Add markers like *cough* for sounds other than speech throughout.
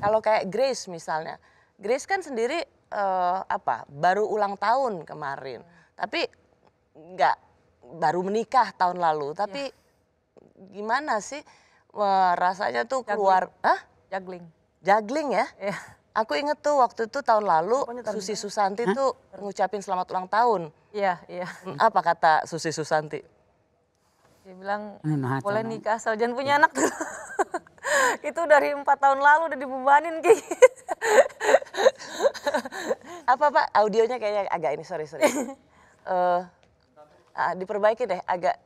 Kalau kayak Grace misalnya, Grace kan sendiri uh, apa? Baru ulang tahun kemarin, hmm. tapi nggak baru menikah tahun lalu, tapi ya. gimana sih uh, rasanya tuh juggling. keluar? ah Juggling. Juggling ya? ya. Aku inget tuh waktu itu tahun lalu tahun Susi ya? Susanti Hah? tuh ngucapin selamat ulang tahun. Iya, iya. Hmm, apa kata Susi Susanti? Dia bilang boleh nikah asal jangan punya anak tuh itu dari empat tahun lalu udah dibebanin kayak *laughs* apa pak audionya kayaknya agak ini sorry sorry uh, *laughs* ah, diperbaiki deh agak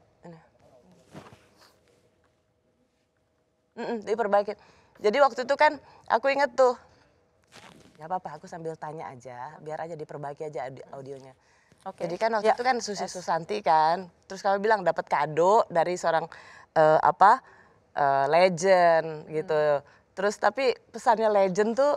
Mm -mm, diperbaiki. Jadi waktu itu kan aku inget tuh, nggak apa-apa aku sambil tanya aja, biar aja diperbaiki aja audionya. Okay. Jadi kan waktu ya. itu kan Susi Susanti kan, terus kamu bilang dapat kado dari seorang uh, apa uh, legend gitu. Hmm. Terus tapi pesannya legend tuh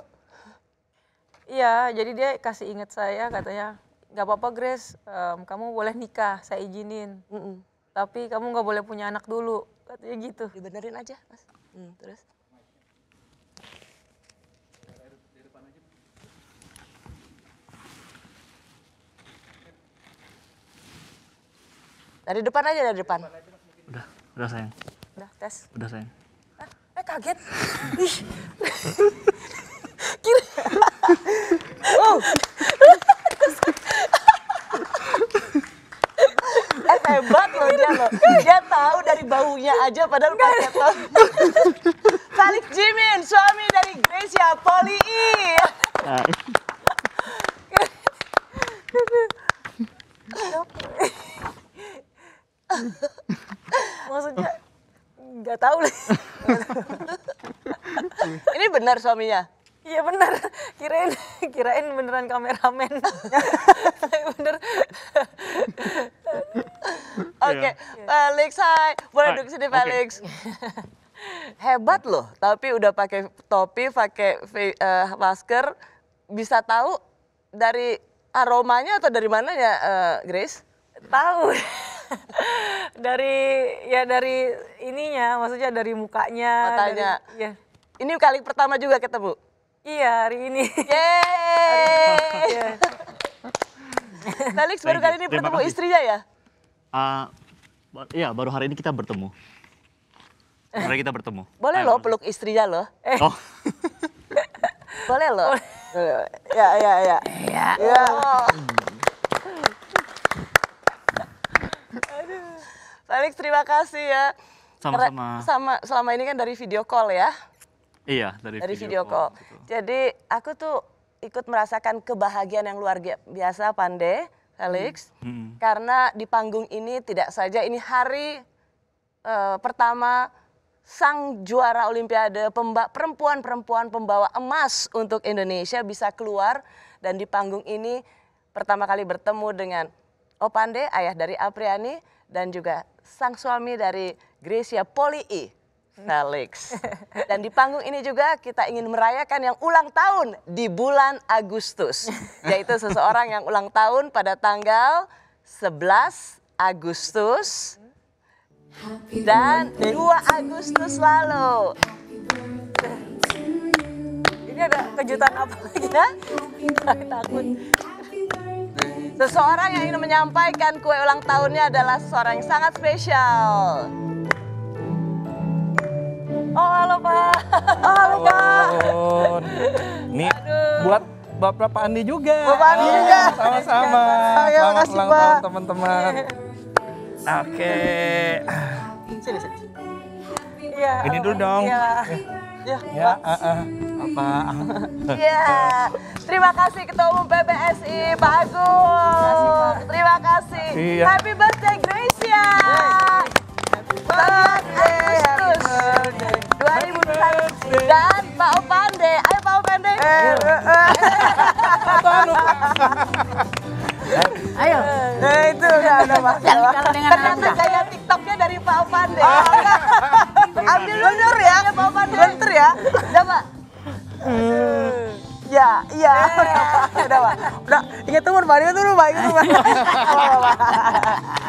Iya, jadi dia kasih ingat saya katanya nggak apa-apa Grace, um, kamu boleh nikah, saya izinin. Mm -mm. Tapi kamu nggak boleh punya anak dulu, katanya gitu. Dibenerin aja, mas. Hmm, terus. Dari depan aja, dari depan. Udah, udah sayang. Udah, tes. Udah, sayang. eh, kaget. *laughs* Ih. Kira. wow. *laughs* eh, hebat loh dia loh. Dia tahu dari baunya aja padahal pakai tahu. *laughs* balik Jimin, suami dari Gracia Poli ha nah. ha nggak tahu nih *laughs* ini benar suaminya? Iya benar. Kirain kirain beneran kameramen. *laughs* bener. Iya. Oke, Felix, hai. Boleh duduk sini Felix. Hebat loh, tapi udah pakai topi, pakai uh, masker, bisa tahu dari aromanya atau dari mananya uh, Grace? Tahu. *laughs* dari ya dari ininya, maksudnya dari mukanya. Matanya. Dari, ya. Ini kali pertama juga kita bu Iya hari ini. Yeay. Iya. *laughs* Felix baru kali ini bertemu istrinya ya? Uh, iya baru hari ini kita bertemu. hari kita bertemu. Boleh lo loh peluk istrinya loh. Eh. Oh. *laughs* Boleh loh. ya ya ya. Ya. ya. Oh. Alex terima kasih ya. Sama-sama. Sama selama ini kan dari video call ya. Iya, dari, dari video, video call. call. Gitu. Jadi aku tuh ikut merasakan kebahagiaan yang luar biasa Pande, Alex Hmm. Hmm. Karena di panggung ini tidak saja ini hari uh, pertama sang juara olimpiade perempuan-perempuan pembawa emas untuk Indonesia bisa keluar dan di panggung ini pertama kali bertemu dengan Opande, ayah dari Apriani, dan juga sang suami dari Gracia Poli I, Felix. *laughs* Dan di panggung ini juga kita ingin merayakan yang ulang tahun di bulan Agustus. *laughs* Yaitu seseorang yang ulang tahun pada tanggal 11 Agustus dan 2 Agustus lalu. Ini ada kejutan apa lagi ya? Takut. Seseorang yang ingin menyampaikan kue ulang tahunnya adalah seseorang yang sangat spesial. Oh halo Pak. Oh, halo oh, Pak. Oh, ini Aduh. buat Bapak, Pak Andi juga. Bapak Andi oh, juga. Sama-sama. Ya, Selamat kasih, ulang Pak. tahun teman-teman. Oke. Sini sini. Ya, Ini dulu dong. Iya. Ya. ya, ya. Uh -uh. Pak. Iya. Terima kasih Ketua Umum PBSI Pak Agung. Terima kasih. Iya. Happy birthday Gracia. Bulan Agustus 2021 dan Pak Opande. Ayo Pak Opande. Ayo. Nah itu nggak ada masalah. Ternyata gaya TikToknya dari Pak Opande. Oh. Ambil mundur ya. Iya, Pak Opande. Bentar ya. Coba. Hmm. Ya, iya. *laughs* udah, Pak. Udah, ingat tuh Mbak, itu tuh Mbak, itu Mbak. *laughs*